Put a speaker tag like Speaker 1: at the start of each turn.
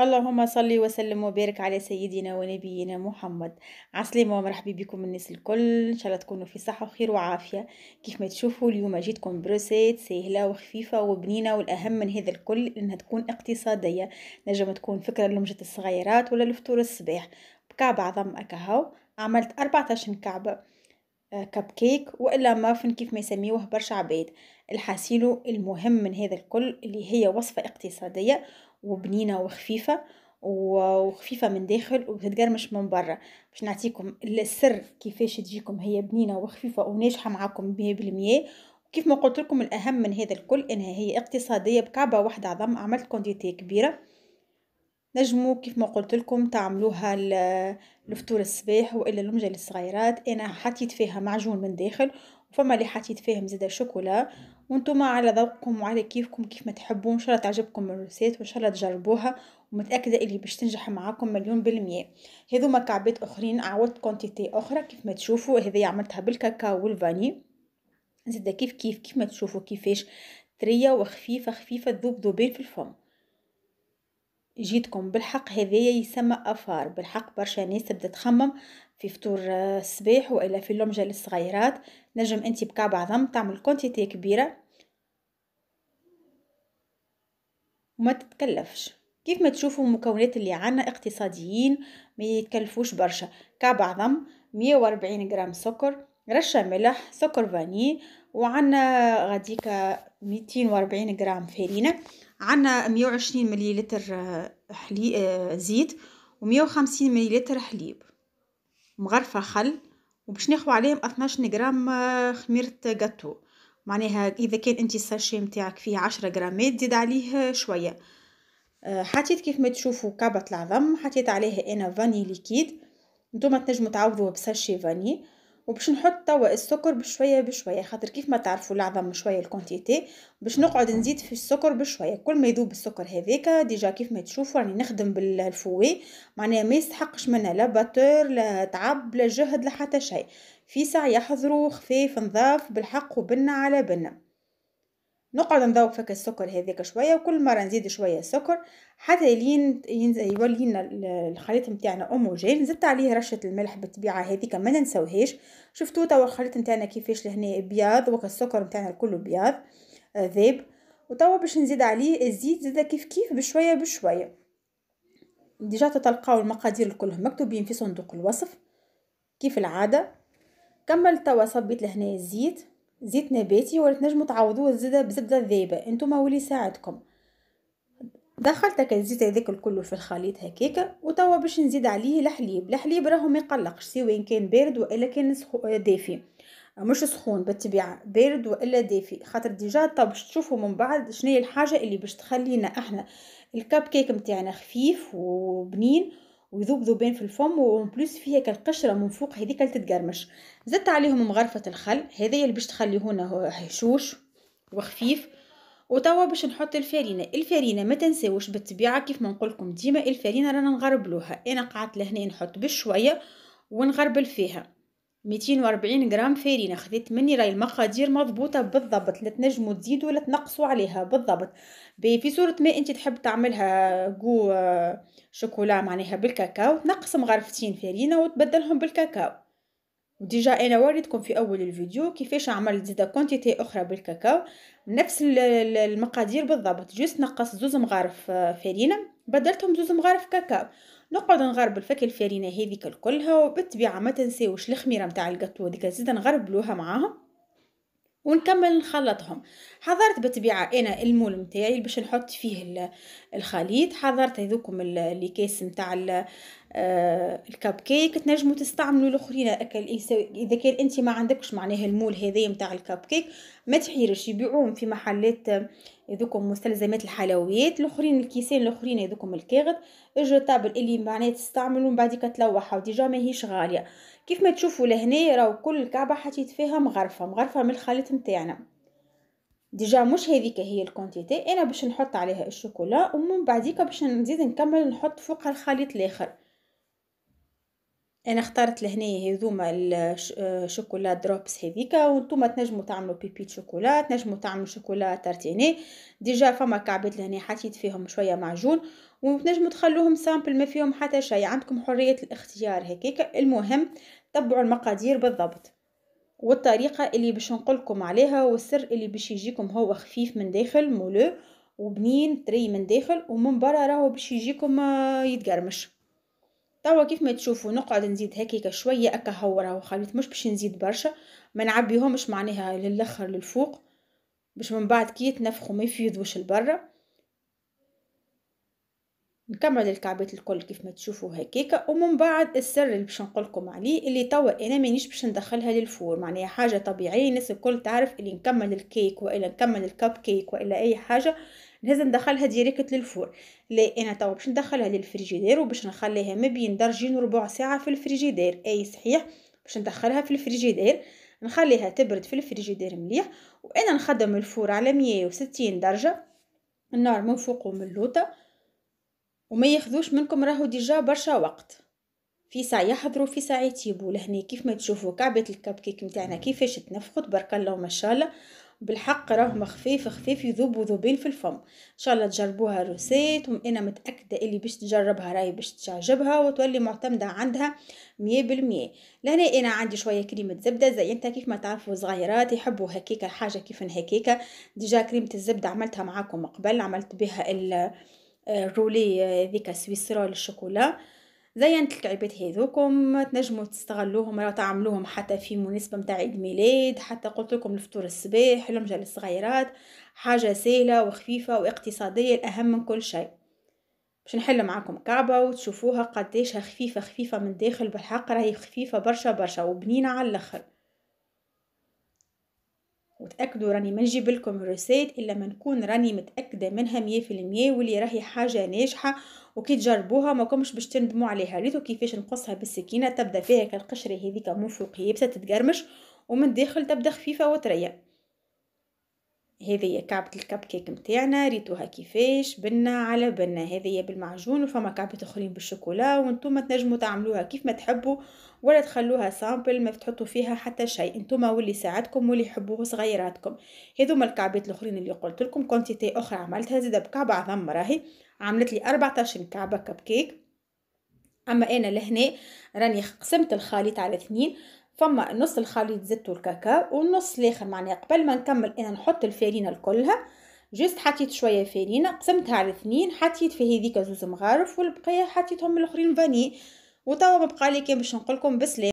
Speaker 1: اللهم صلي وسلم وبارك على سيدنا ونبينا محمد عسلامة ومرحبا بكم الناس الكل ان شاء الله تكونوا في صحه وخير وعافيه كيف ما تشوفوا اليوم جيتكم بروسيت سهله وخفيفه وبنينه والاهم من هذا الكل انها تكون اقتصاديه نجم تكون فكره لمجه الصغيرات ولا لفطور الصباح بكعب عظم اكهو عملت 14 كعبه كب آه، كيك والا مافن كيف ما يسميوه برشا عباد الحاسيلو المهم من هذا الكل اللي هي وصفه اقتصاديه وبنينه وخفيفه وخفيفه من داخل وتتقرمش من برا باش نعطيكم السر كيفاش تجيكم هي بنينه وخفيفه وناجحه معاكم 100% كيف ما قلت لكم الاهم من هذا الكل انها هي اقتصاديه بكعبه واحده عظم عملت كونديتي كبيره نجمو كيف ما قلت لكم تعملوها لفطور الصباح والا لمجه للصغيرات انا حطيت فيها معجون من داخل وفما اللي حطيت فيهم زيادة شوكولا وانتم على ذوقكم وعلى كيفكم كيف ما تحبوا ان شاء الله تعجبكم الروسيت وان شاء الله تجربوها ومتاكده اللي باش تنجح معاكم مليون بالمية هذوما كعبات اخرين عوضت كونتيتي اخرى كيف ما تشوفوا هذي عملتها بالكاكاو والفاني زيدا كيف كيف كيف ما تشوفوا كيفاش طريه وخفيفه خفيفه تذوب ذوبين في الفم جيتكم بالحق هذايا يسمى افار بالحق برشا ناس تبدا تخمم في فطور آه، الصباح والا في اللمجه للصغيرات نجم انت بكعب عظم تعمل كونتيتي كبيره وما تتكلفش كيف ما تشوفوا المكونات اللي عنا اقتصاديين ما يتكلفوش برشا كعب عظم 140 غرام سكر رشة ملح سكر فاني وعنا غاديكا ميتين وربعين غرام فرينة عنا مية وعشرين مليلتر آه، حلي آه، زيت ومية وخمسين مليلتر حليب مغرفة خل وباش ناخو عليهم اثناش غرام آه، خميرة جاتو معناها اذا كان انت الساشي نتاعك فيه عشرة غرامات زيد عليه شويه حطيت كيف ما تشوفوا كعبه العظم حطيت عليها انا فاني ليكيد نتوما تنجمو تعوضوه بساشي فاني وباش نحط توا السكر بشويه بشويه خاطر كيف ما تعرفوا العظم شويه الكونتيتي باش نقعد نزيد في السكر بشويه كل ما يذوب السكر هذيك ديجا كيف ما تشوفوا راني يعني نخدم بالفوي معناها ما يستحقش منا لا باتور لا تعب لا جهد لا حتى شيء في ساعه يحضروا خفيف نظاف بالحق وبنا على بنا نقعد نذوق فك السكر هذاك شويه وكل مره نزيد شويه سكر حتى لين يولي لنا الخليط نتاعنا اوموجين زدت عليه رشه الملح بالطبيعه هذيك ما ننسوهاش شفتوا توا الخليط نتاعنا كيفاش لهنا بياض وك السكر نتاعنا الكل بياض آه، ذاب وتوا باش نزيد عليه الزيت زاد كيف كيف بشويه بشويه ديجا تلقاو المقادير الكل مكتوبين في صندوق الوصف كيف العاده كملت توا صبيت لهنا الزيت زيت نباتي ولا تنجموا تعوضوه الزبده بزبده ذايبه انتم ولي ساعدكم دخلت هكا الزيت هذاك الكل في الخليط هكاك وتوا باش نزيد عليه الحليب الحليب راهو ما يقلقش سواء كان بارد والا كان دافي مش سخون بالطبيعه بارد والا دافي خاطر ديجا طب باش تشوفوا من بعد شنو الحاجه اللي باش تخلينا احنا الكب كيك نتاعنا خفيف وبنين ويذوب ذوبان في الفم وان بلوس فيها كالقشرة من فوق هذيك اللي تتقرمش زدت عليهم مغرفة الخل هذايا اللي باش تخليهونا هشوش وخفيف وتوا باش نحط الفرينه الفرينه ما تنساوش بالطبيعه كيف ما نقول لكم ديما الفرينه رانا نغربلوها انا قعدت لهنا نحط بشويه ونغربل فيها ميتين وأربعين غرام فرينه خذيت مني راهي المقادير مضبوطه بالضبط لا تنجموا تزيدوا ولا تنقصوا عليها بالضبط في صوره ما انت تحب تعملها جو آه، شوكولا معناها بالكاكاو تنقص مغرفتين فرينه وتبدلهم بالكاكاو وديجا انا وريتكم في اول الفيديو كيفاش عملت زيدا كونتيتي اخرى بالكاكاو نفس المقادير بالضبط جوست نقص زوز مغارف آه، فرينه بدلتهم زوز مغارف كاكاو نقعد نغربل فك الفرينه هذيك الكلها وبالطبيعه ما تنساوش الخميره متاع القطو هذيك زيد نغربلوها معاها ونكمل نخلطهم حضرت بتبيعة أنا المول متاعي باش نحط فيه الخليط حضرت هذوكم اللي نتاع متاع آه، الكب كيك تنجموا تستعملوا الاخرين اذا كان انت ما عندكش معناها المول هذايا متاع الكب كيك ما تحيرش يبيعوهم في محلات هذوكم مستلزمات الحلويات الاخرين الكيسين الاخرين هذوكم الكاغد طابل اللي معناها تستعملوا من بعد تلوحها وديجا ماهيش غاليه كيف ما تشوفوا لهنا راهو كل كعبه حطيت فيها مغرفه مغرفه من الخليط نتاعنا ديجا مش هذيك هي الكونتيتي انا باش نحط عليها الشوكولا ومن بعديك باش نزيد نكمل نحط فوقها الخليط الاخر انا اخترت لهنا هذوما الشوكولا دروبس هذيك وانتم تنجموا تعملوا بيبيت شوكولا تنجموا تعملوا شوكولا تارتيني ديجا فما كعبات لهنا حطيت فيهم شويه معجون وتنجموا تخلوهم سامبل ما فيهم حتى شيء عندكم حريه الاختيار هكاك المهم تبعوا المقادير بالضبط والطريقة اللي باش نقولكم عليها والسر اللي باش يجيكم هو خفيف من داخل مولو وبنين طري من داخل ومن برا راهو باش يجيكم آه، يتقرمش توا كيف ما تشوفوا نقعد نزيد هكيك شويه اكا هو راهو خليط مش باش نزيد برشا ما نعبيهمش معناها للاخر للفوق باش من بعد كي يتنفخوا ما يفيضوش لبرا نكمل الكعبات الكل كيف ما تشوفوا هكاكا ومن بعد السر اللي باش نقولكم عليه اللي توا انا مانيش باش ندخلها للفور معناها حاجه طبيعيه الناس الكل تعرف اللي نكمل الكيك والا نكمل الكب كيك والا اي حاجه لازم ندخلها ديريكت للفور لا انا توا باش ندخلها للفريجيدير وباش نخليها ما بين درجين وربع ساعه في الفريجيدير اي صحيح باش ندخلها في الفريجيدير نخليها تبرد في الفريجيدير مليح وانا نخدم الفور على 160 درجه النار من فوق ومن اللوطه وما ياخذوش منكم راهو ديجا برشا وقت في ساعة يحضروا في ساعة يتيبوا لهنا كيف ما تشوفوا كعبة الكب كيك نتاعنا كيفاش تنفخت تبارك الله ما شاء الله بالحق راهم خفيف خفيف يذوب ذوبين في الفم ان شاء الله تجربوها روسيت وانا متاكده اللي باش تجربها راهي باش تعجبها وتولي معتمده عندها مية بالمية لهنا انا عندي شويه كريمه زبده زي انت كيف ما تعرفوا صغيرات يحبوا هكيكه حاجه كيف هكيكه ديجا كريمه الزبده عملتها معاكم قبل عملت بها ال الرولي آه، هذيك سويسرا للشوكولا زينت الكعبات هذوكم تنجموا تستغلوهم راه تعملوهم حتى في مناسبه نتاع عيد ميلاد حتى قلت لكم الفطور الصباح لمجه للصغيرات حاجه سهله وخفيفه واقتصاديه الاهم من كل شيء باش نحل معاكم كعبه وتشوفوها قداش خفيفه خفيفه من داخل بالحق راهي خفيفه برشا برشا وبنينه على الاخر وتأكدوا راني ما نجيب لكم الريسيت إلا ما نكون راني متأكدة منها مية في المية واللي راهي حاجة ناجحة وكي تجربوها ما كومش باش تندموا عليها ريتو كيفاش نقصها بالسكينة تبدا فيها كالقشرة هذيك من فوق يابسة تتقرمش ومن الداخل تبدا خفيفة وطرية هذه كعبة الكب كيك متاعنا ريتوها كيفاش بنا على بنا هذه بالمعجون وفما كعبة اخرين بالشوكولا وانتم تنجموا تعملوها كيف ما تحبوا ولا تخلوها سامبل ما تحطوا فيها حتى شيء انتم واللي ساعدكم واللي يحبوه صغيراتكم هذوما الكعبات الاخرين اللي قلت لكم كونتيتي اخرى عملتها زيدة بكعبة عظم راهي عملت لي 14 كعبة كب كيك اما انا لهنا راني قسمت الخليط على اثنين فما النص الخليط زيت والكاكاو والنص الاخر معناها قبل ما نكمل انا نحط الفارينه الكلها جست حطيت شويه فارينه قسمتها على اثنين حطيت في هذيك زوز مغارف والبقيه حطيتهم الاخرين فاني وتوا بقى لي كي باش نقولكم لكم